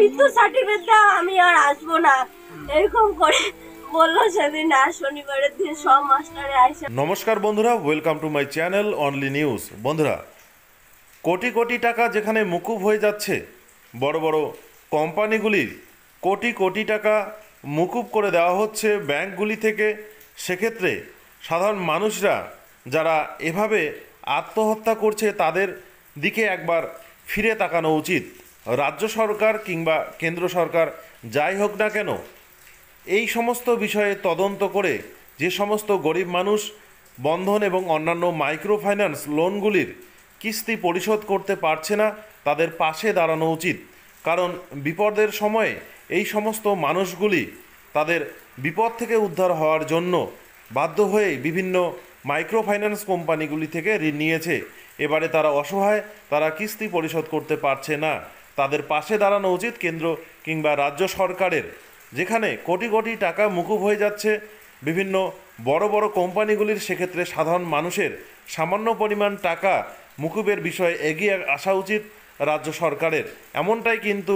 মৃত্যু সার্টিফিকেট দাও আমি আর আসবো না এরকম করে নমস্কার বন্ধুরা welcome to my channel only news বন্ধুরা কোটি কোটি টাকা যেখানে মুকুব হয়ে যাচ্ছে বড় বড় কোম্পানিগুলির কোটি কোটি টাকা মুকুব করে দেওয়া হচ্ছে ব্যাংকগুলি থেকে সেক্ষেত্রে সাধারণ মানুষরা যারা এভাবে আত্মহত্যা করছে তাদের দিকে একবার ফিরে তাকানো উচিত রাজ্য সরকার কিংবা কেন্দ্র সরকার যাই হোক না কেন এই সমস্ত বিষয়ে তদন্ত করে যে সমস্ত গরিব মানুষ বন্ধন এবং অন্যান্য মাইক্রোফাইন্যান্স লোনগুলির কিস্তি পরিশোধ করতে পারছে না তাদের পাশে দাঁড়ানো উচিত কারণ বিপদের সময়ে এই সমস্ত মানুষগুলি তাদের বিপদ থেকে উদ্ধার হওয়ার জন্য বাধ্য হয়ে বিভিন্ন মাইক্রোফাইন্যান্স কোম্পানিগুলি থেকে ঋণ নিয়েছে এবারে তারা অসহায় তারা কিস্তি পরিশোধ করতে পারছে না তাদের পাশে দাঁড়ানো উচিত কেন্দ্র কিংবা রাজ্য সরকারের যেখানে কোটি কোটি টাকা মুকুব হয়ে যাচ্ছে বিভিন্ন বড় বড় কোম্পানিগুলির সেক্ষেত্রে সাধারণ মানুষের সামান্য পরিমাণ টাকা মুকুবের বিষয়ে এগিয়ে আসা উচিত রাজ্য সরকারের এমনটাই কিন্তু